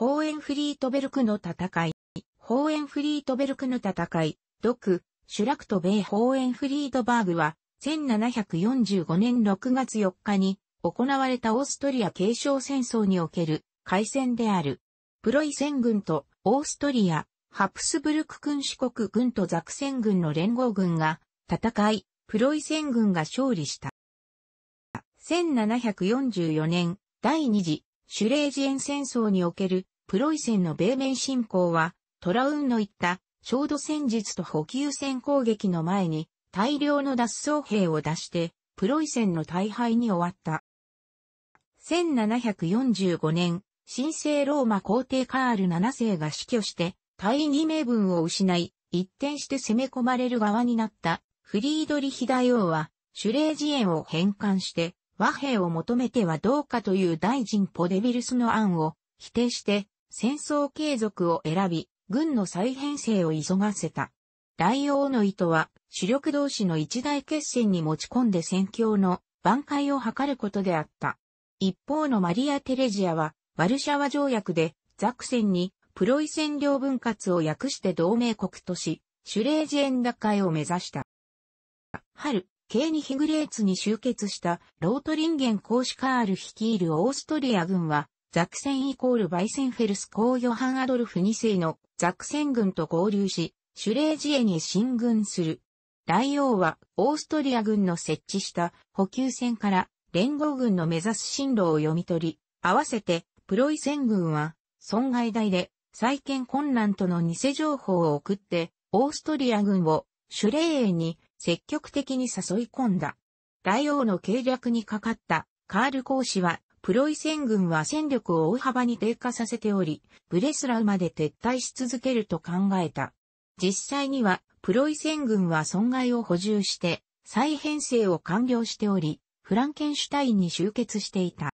ホーエンフリートベルクの戦い、ホーエンフリートベルクの戦い、独、シュラクト米ホーエンフリートバーグは、1745年6月4日に行われたオーストリア継承戦争における海戦である。プロイセン軍とオーストリア、ハプスブルク君主国軍とザクセン軍の連合軍が戦い、プロイセン軍が勝利した。1744年、第二次シュレージエン戦争におけるプロイセンの米面侵攻は、トラウンの言った、焦土戦術と補給戦攻撃の前に、大量の脱走兵を出して、プロイセンの大敗に終わった。1745年、神聖ローマ皇帝カール7世が死去して、大義名分を失い、一転して攻め込まれる側になったフリードリヒ大王は、シュレージエンを返還して、和平を求めてはどうかという大臣ポデビルスの案を否定して、戦争継続を選び、軍の再編成を急がせた。大王の意図は、主力同士の一大決戦に持ち込んで戦況の挽回を図ることであった。一方のマリア・テレジアは、ワルシャワ条約で、ザクセンにプロイセン領分割を訳して同盟国とし、シュレージエン打開を目指した。春、ケーニヒグレーツに集結したロートリンゲン公使カール率いるオーストリア軍は、ザクセンイコールバイセンフェルス公ヨハンアドルフ2世のザクセン軍と合流し、シュレージエに進軍する。大王はオーストリア軍の設置した補給船から連合軍の目指す進路を読み取り、合わせてプロイセン軍は損害大で再建困難との偽情報を送ってオーストリア軍をシュレーエに積極的に誘い込んだ。大王の計略にかかったカール公使はプロイセン軍は戦力を大幅に低下させており、ブレスラウまで撤退し続けると考えた。実際には、プロイセン軍は損害を補充して、再編成を完了しており、フランケンシュタインに集結していた。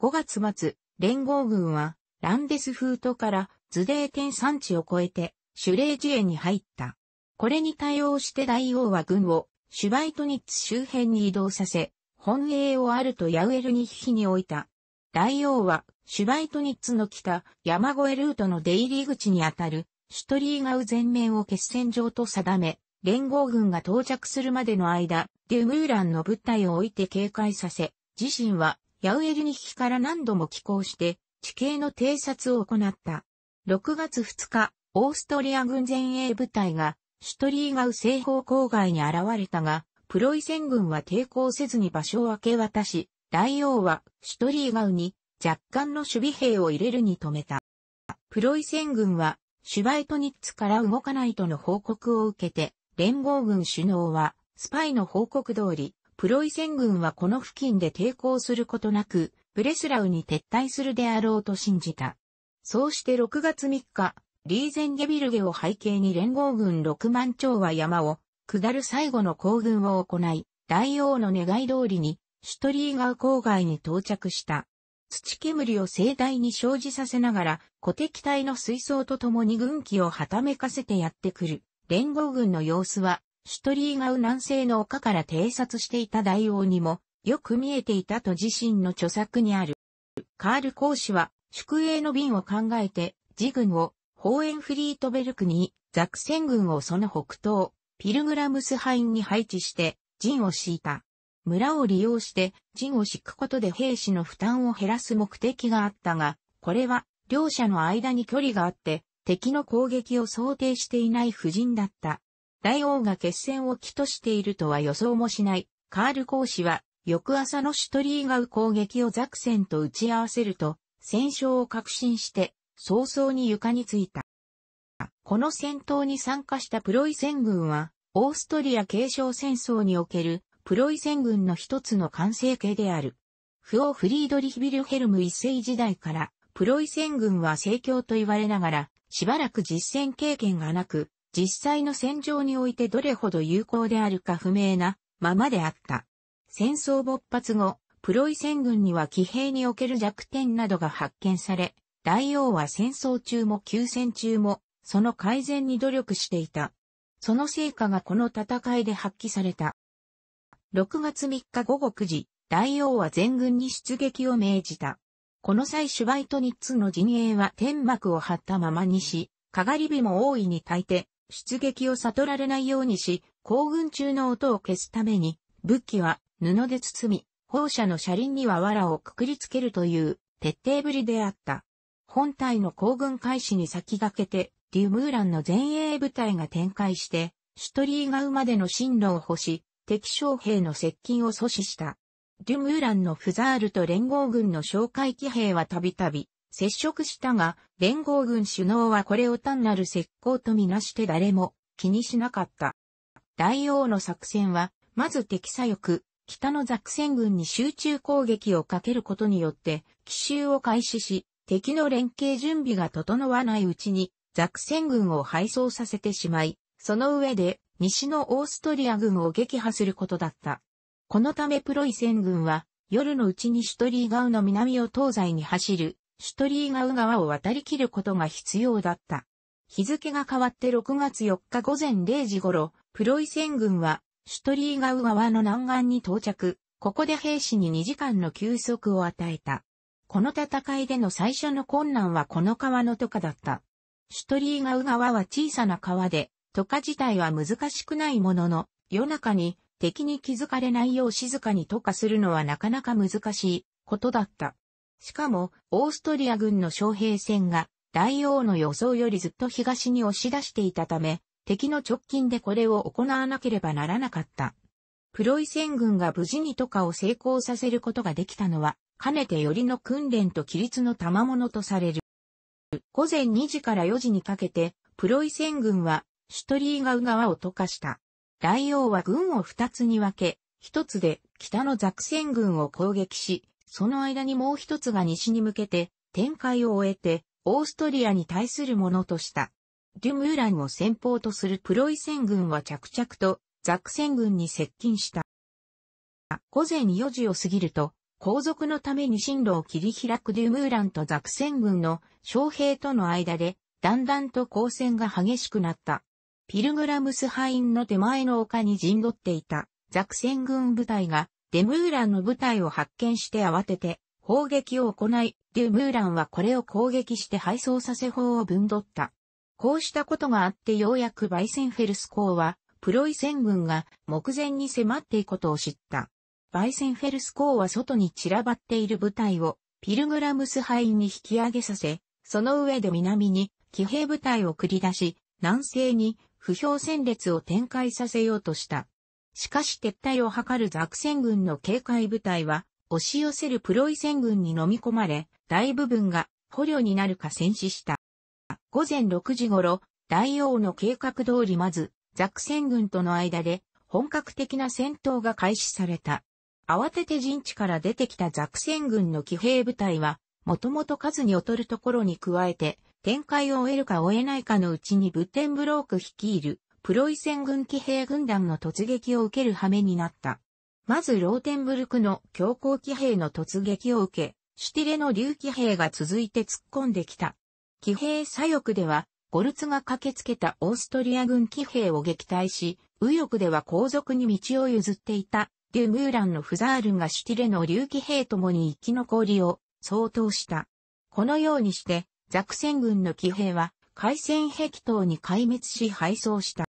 5月末、連合軍は、ランデスフートからズデーテン山地を越えて、シュレージエに入った。これに対応して大王は軍を、シュバイトニッツ周辺に移動させ、本営をあるとヤウエルに避に置いた。大王は、シュバイトニッツの北、山越えルートの出入り口にあたる、シュトリーガウ全面を決戦場と定め、連合軍が到着するまでの間、デュムーランの物体を置いて警戒させ、自身は、ヤウエルニヒから何度も寄港して、地形の偵察を行った。6月2日、オーストリア軍前衛部隊が、シュトリーガウ西方郊外に現れたが、プロイセン軍は抵抗せずに場所を明け渡し、大王はシュトリーガウに若干の守備兵を入れるに止めた。プロイセン軍はシュバイトニッツから動かないとの報告を受けて、連合軍首脳はスパイの報告通り、プロイセン軍はこの付近で抵抗することなく、ブレスラウに撤退するであろうと信じた。そうして6月3日、リーゼンゲビルゲを背景に連合軍6万丁は山を下る最後の行軍を行い、大王の願い通りに、シュトリーガウ郊外に到着した。土煙を盛大に生じさせながら、古敵隊の水槽と共に軍機をはためかせてやってくる。連合軍の様子は、シュトリーガウ南西の丘から偵察していた大王にも、よく見えていたと自身の著作にある。カール公使は、宿営の便を考えて、自軍を、ホーエンフリートベルクに、ザクセン軍をその北東、ピルグラムスハインに配置して陣を敷いた。村を利用して陣を敷くことで兵士の負担を減らす目的があったが、これは両者の間に距離があって敵の攻撃を想定していない布陣だった。大王が決戦を起としているとは予想もしない。カール公使は翌朝のシュトリーガウ攻撃をザクセンと打ち合わせると戦勝を確信して早々に床についた。この戦闘に参加したプロイセン軍はオーストリア継承戦争におけるプロイセン軍の一つの完成形である。フォー・フリードリヒ・ビルヘルム一世時代からプロイセン軍は盛況と言われながらしばらく実戦経験がなく実際の戦場においてどれほど有効であるか不明なままであった。戦争勃発後、プロイセン軍には騎兵における弱点などが発見され、大王は戦争中も休戦中も、その改善に努力していた。その成果がこの戦いで発揮された。6月3日午後9時、大王は全軍に出撃を命じた。この際シュバイトニッツの陣営は天幕を張ったままにし、かがり火も大いに焚いて、出撃を悟られないようにし、行軍中の音を消すために、武器は布で包み、砲車の車輪には藁をくくりつけるという徹底ぶりであった。本体の行軍開始に先駆けて、デュムーランの前衛部隊が展開して、シュトリーガウまでの進路を保し、敵将兵の接近を阻止した。デュムーランのフザールと連合軍の哨戒機兵はたびたび接触したが、連合軍首脳はこれを単なる石膏とみなして誰も気にしなかった。大王の作戦は、まず敵左翼、北のザクセン軍に集中攻撃をかけることによって、奇襲を開始し、敵の連携準備が整わないうちに、ザクセン軍を敗走させてしまい、その上で西のオーストリア軍を撃破することだった。このためプロイセン軍は夜のうちにシュトリーガウの南を東西に走るシュトリーガウ川を渡り切ることが必要だった。日付が変わって6月4日午前0時頃、プロイセン軍はシュトリーガウ川の南岸に到着、ここで兵士に2時間の休息を与えた。この戦いでの最初の困難はこの川のとかだった。シュトリーガウ川は小さな川で、渡河自体は難しくないものの、夜中に敵に気づかれないよう静かに渡河するのはなかなか難しいことだった。しかも、オーストリア軍の将兵船が、大王の予想よりずっと東に押し出していたため、敵の直近でこれを行わなければならなかった。プロイセン軍が無事に渡河を成功させることができたのは、かねてよりの訓練と規律の賜物とされる。午前2時から4時にかけて、プロイセン軍はシュトリーガウ川を溶かした。ライオウは軍を2つに分け、1つで北のザクセン軍を攻撃し、その間にもう1つが西に向けて展開を終えて、オーストリアに対するものとした。デュムーランを先方とするプロイセン軍は着々とザクセン軍に接近した。午前4時を過ぎると、後続のために進路を切り開くデュムーランとザクセン軍の将兵との間で、だんだんと交戦が激しくなった。ピルグラムスハインの手前の丘に陣取っていたザクセン軍部隊がデムーランの部隊を発見して慌てて砲撃を行い、デュムーランはこれを攻撃して敗走させ砲を分取った。こうしたことがあってようやくバイセンフェルス公はプロイセン軍が目前に迫っていくことを知った。バイセンフェルス港は外に散らばっている部隊をピルグラムスハインに引き上げさせ、その上で南に騎兵部隊を繰り出し、南西に不評戦列を展開させようとした。しかし撤退を図るザクセン軍の警戒部隊は、押し寄せるプロイセン軍に飲み込まれ、大部分が捕虜になるか戦死した。午前6時頃、大王の計画通りまず、ザクセン軍との間で本格的な戦闘が開始された。慌てて陣地から出てきたザクセン軍の騎兵部隊は、もともと数に劣るところに加えて、展開を終えるか終えないかのうちにブテンブローク率いる、プロイセン軍騎兵軍団の突撃を受ける羽目になった。まずローテンブルクの強行騎兵の突撃を受け、シュティレの竜騎兵が続いて突っ込んできた。騎兵左翼では、ゴルツが駆けつけたオーストリア軍騎兵を撃退し、右翼では後続に道を譲っていたデュムーランのフザールがシュティレの竜騎兵ともに生き残りを相当した。このようにして、ザクセン軍の騎兵は、海戦壁等に壊滅し敗走した。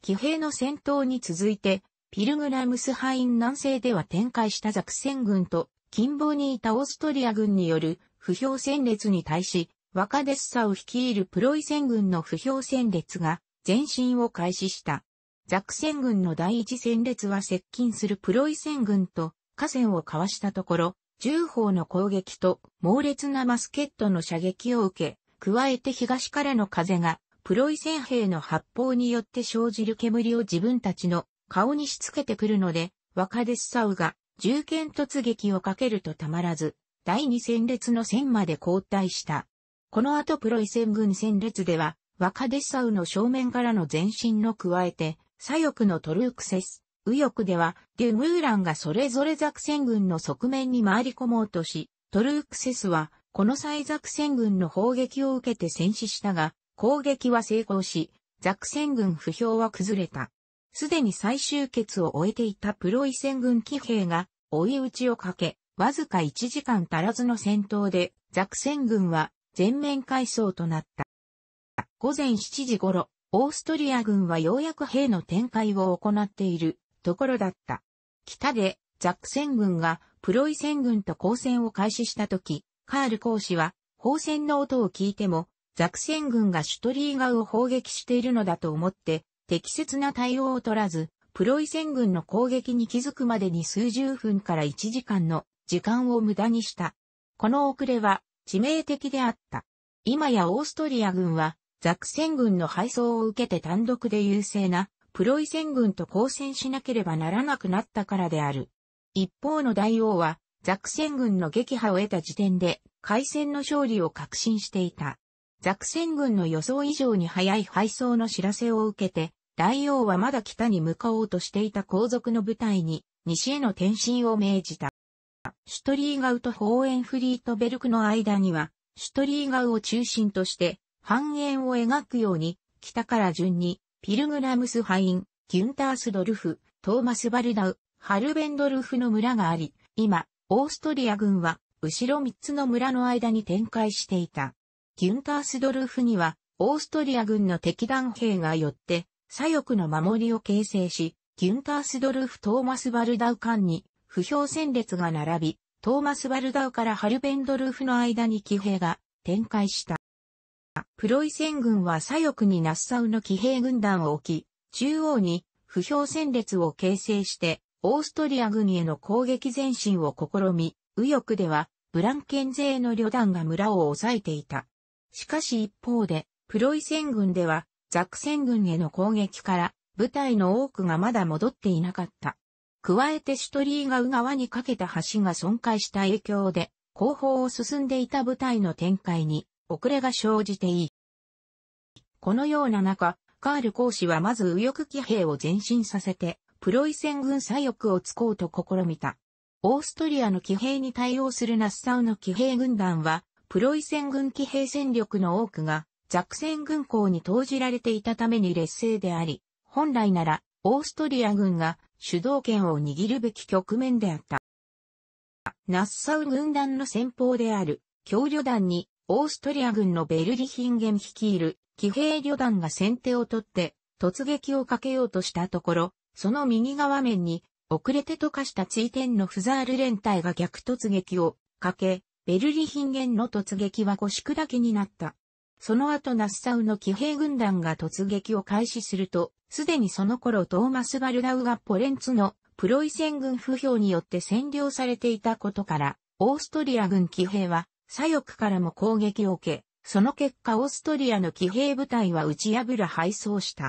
騎兵の戦闘に続いて、ピルグラムスハイン南西では展開したザクセン軍と、近傍にいたオーストリア軍による不評戦列に対し、若デッサを率いるプロイセン軍の不評戦列が前進を開始した。ザクセン軍の第一戦列は接近するプロイセン軍と河川を交わしたところ、重砲の攻撃と猛烈なマスケットの射撃を受け、加えて東からの風が、プロイセン兵の発砲によって生じる煙を自分たちの顔にしつけてくるので、若デスサウが銃剣突撃をかけるとたまらず、第二戦列の線まで後退した。この後プロイセン軍戦列では、若デスサウの正面からの前進の加えて、左翼のトルークセス、右翼では、デュムーランがそれぞれザクセン軍の側面に回り込もうとし、トルークセスは、この際ザクセン軍の砲撃を受けて戦死したが、攻撃は成功し、ザクセン軍不評は崩れた。すでに最終決を終えていたプロイセン軍騎兵が追い打ちをかけ、わずか1時間足らずの戦闘で、ザクセン軍は全面改装となった。午前7時頃、オーストリア軍はようやく兵の展開を行っているところだった。北でザック戦軍がプロイセン軍と交戦を開始した時、カール公使は砲戦の音を聞いても、ザクセン軍がシュトリーガウを砲撃しているのだと思って、適切な対応を取らず、プロイセン軍の攻撃に気づくまでに数十分から1時間の時間を無駄にした。この遅れは致命的であった。今やオーストリア軍はザクセン軍の敗走を受けて単独で優勢なプロイセン軍と交戦しなければならなくなったからである。一方の大王は、ザクセン軍の撃破を得た時点で、海戦の勝利を確信していた。ザクセン軍の予想以上に早い敗走の知らせを受けて、大王はまだ北に向かおうとしていた皇族の部隊に、西への転進を命じた。シュトリーガウとホーエンフリートベルクの間には、シュトリーガウを中心として、半円を描くように、北から順に、ピルグラムスハイン、ギュンタースドルフ、トーマス・バルダウ、ハルベンドルフの村があり、今、オーストリア軍は、後ろ3つの村の間に展開していた。ギュンタースドルフには、オーストリア軍の敵団兵が寄って、左翼の守りを形成し、ギュンタースドルフ・トーマス・バルダウ間に、不評戦列が並び、トーマス・バルダウからハルベンドルフの間に騎兵が展開した。プロイセン軍は左翼にナッサウの騎兵軍団を置き、中央に不評戦列を形成して、オーストリア軍への攻撃前進を試み、右翼ではブランケン勢の旅団が村を抑えていた。しかし一方で、プロイセン軍ではザクセン軍への攻撃から部隊の多くがまだ戻っていなかった。加えてシュトリーガウ側に架けた橋が損壊した影響で、後方を進んでいた部隊の展開に遅れが生じていい。このような中、カール公使はまず右翼騎兵を前進させて、プロイセン軍左翼を突こうと試みた。オーストリアの騎兵に対応するナッサウの騎兵軍団は、プロイセン軍騎兵戦力の多くが、ザクセン軍港に投じられていたために劣勢であり、本来なら、オーストリア軍が主導権を握るべき局面であった。ナッサウ軍団の先方である、協旅団にオーストリア軍のベルリヒンゲン率いる騎兵旅団が先手を取って突撃をかけようとしたところ、その右側面に遅れて溶かした追転のフザール連隊が逆突撃をかけ、ベルリヒンゲンの突撃は腰砕けになった。その後ナッサウの騎兵軍団が突撃を開始すると、すでにその頃トーマス・バルダウがポレンツのプロイセン軍不評によって占領されていたことから、オーストリア軍騎兵は左翼からも攻撃を受け、その結果オーストリアの騎兵部隊は打ち破ら敗走した。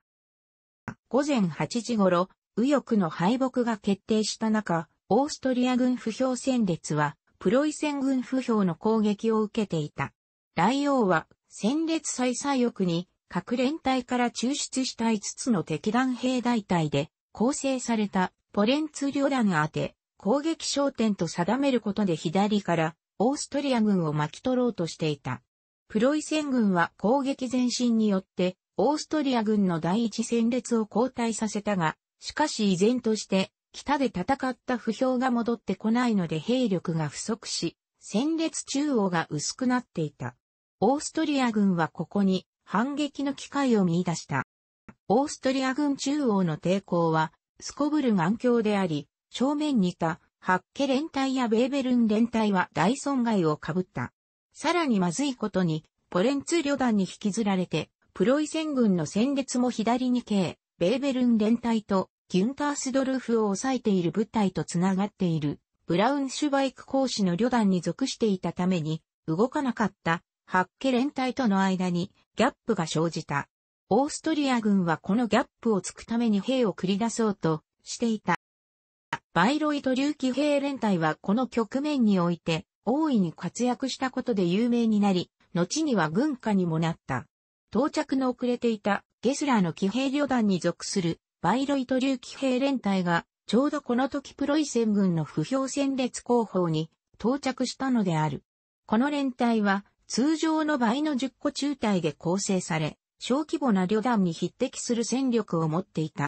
午前8時頃、右翼の敗北が決定した中、オーストリア軍不評戦列は、プロイセン軍不評の攻撃を受けていた。大王は、戦列最左翼に、各連隊から抽出した5つの敵団兵大隊で、構成されたポレンツ旅団宛て、攻撃焦点と定めることで左からオーストリア軍を巻き取ろうとしていた。プロイセン軍は攻撃前進によって、オーストリア軍の第一戦列を後退させたが、しかし依然として、北で戦った不評が戻ってこないので兵力が不足し、戦列中央が薄くなっていた。オーストリア軍はここに反撃の機会を見出した。オーストリア軍中央の抵抗は、すこぶる眼鏡であり、正面にいたハッケ連隊やベーベルン連隊は大損害を被った。さらにまずいことに、ポレンツ旅団に引きずられて、プロイセン軍の戦列も左に系、ベーベルン連隊とギュンタースドルフを抑えている部隊と繋がっている、ブラウンシュバイク講師の旅団に属していたために、動かなかった、ハッケ連隊との間に、ギャップが生じた。オーストリア軍はこのギャップをつくために兵を繰り出そうとしていた。バイロイト流騎兵連隊はこの局面において大いに活躍したことで有名になり、後には軍家にもなった。到着の遅れていたゲスラーの騎兵旅団に属するバイロイト流騎兵連隊がちょうどこの時プロイセン軍の不評戦列後方に到着したのである。この連隊は通常の倍の10個中隊で構成され、小規模な旅団に匹敵する戦力を持っていた。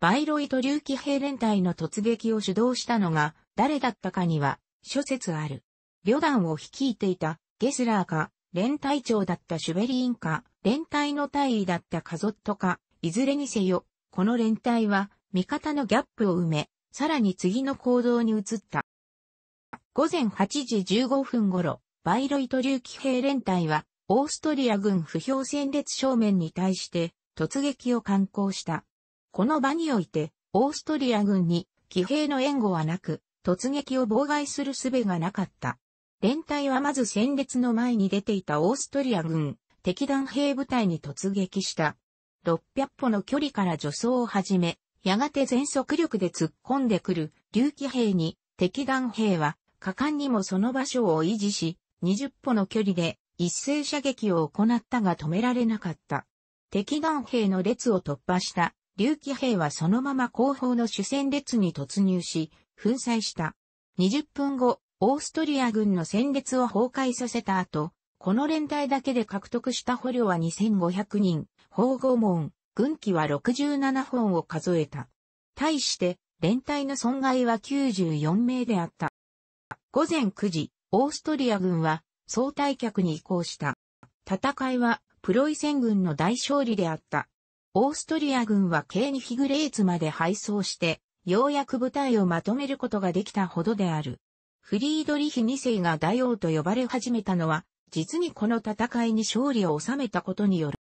バイロイト竜騎兵連隊の突撃を主導したのが誰だったかには諸説ある。旅団を率いていたゲスラーか、連隊長だったシュベリーンか、連隊の大尉だったカゾットか、いずれにせよ、この連隊は味方のギャップを埋め、さらに次の行動に移った。午前8時15分頃、バイロイト竜騎兵連隊は、オーストリア軍不評戦列正面に対して、突撃を敢行した。この場において、オーストリア軍に騎兵の援護はなく、突撃を妨害する術がなかった。連隊はまず戦列の前に出ていたオーストリア軍、敵弾兵部隊に突撃した。600歩の距離から助走を始め、やがて全速力で突っ込んでくる竜騎兵に敵弾兵は果敢にもその場所を維持し、20歩の距離で一斉射撃を行ったが止められなかった。敵弾兵の列を突破した竜騎兵はそのまま後方の主戦列に突入し、粉砕した。20分後、オーストリア軍の戦列を崩壊させた後、この連隊だけで獲得した捕虜は2500人、砲護門、軍機は67本を数えた。対して、連隊の損害は94名であった。午前9時、オーストリア軍は総退却に移行した。戦いはプロイセン軍の大勝利であった。オーストリア軍はケーニヒグレーツまで敗走して、ようやく部隊をまとめることができたほどである。フリードリヒ2世が大王と呼ばれ始めたのは、実にこの戦いに勝利を収めたことによる。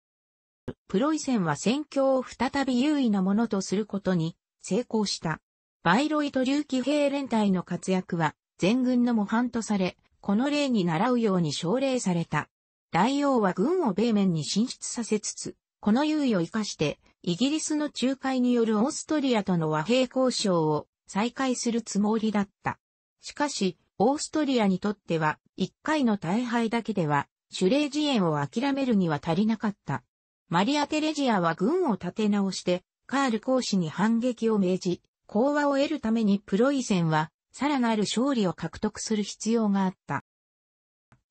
プロイセンは戦況を再び優位なものとすることに成功した。バイロイト流騎兵連隊の活躍は全軍の模範とされ、この例に倣うように奨励された。大王は軍を米面に進出させつつ、この猶予を生かして、イギリスの仲介によるオーストリアとの和平交渉を再開するつもりだった。しかし、オーストリアにとっては、一回の大敗だけでは、シュレージを諦めるには足りなかった。マリア・テレジアは軍を立て直して、カール公使に反撃を命じ、講和を得るためにプロイセンは、さらなる勝利を獲得する必要があった。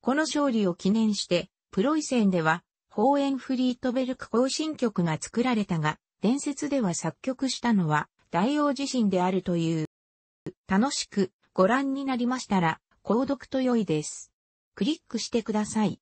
この勝利を記念して、プロイセンでは、ホーエンフリートベルク行進曲が作られたが、伝説では作曲したのは大王自身であるという。楽しくご覧になりましたら、購読と良いです。クリックしてください。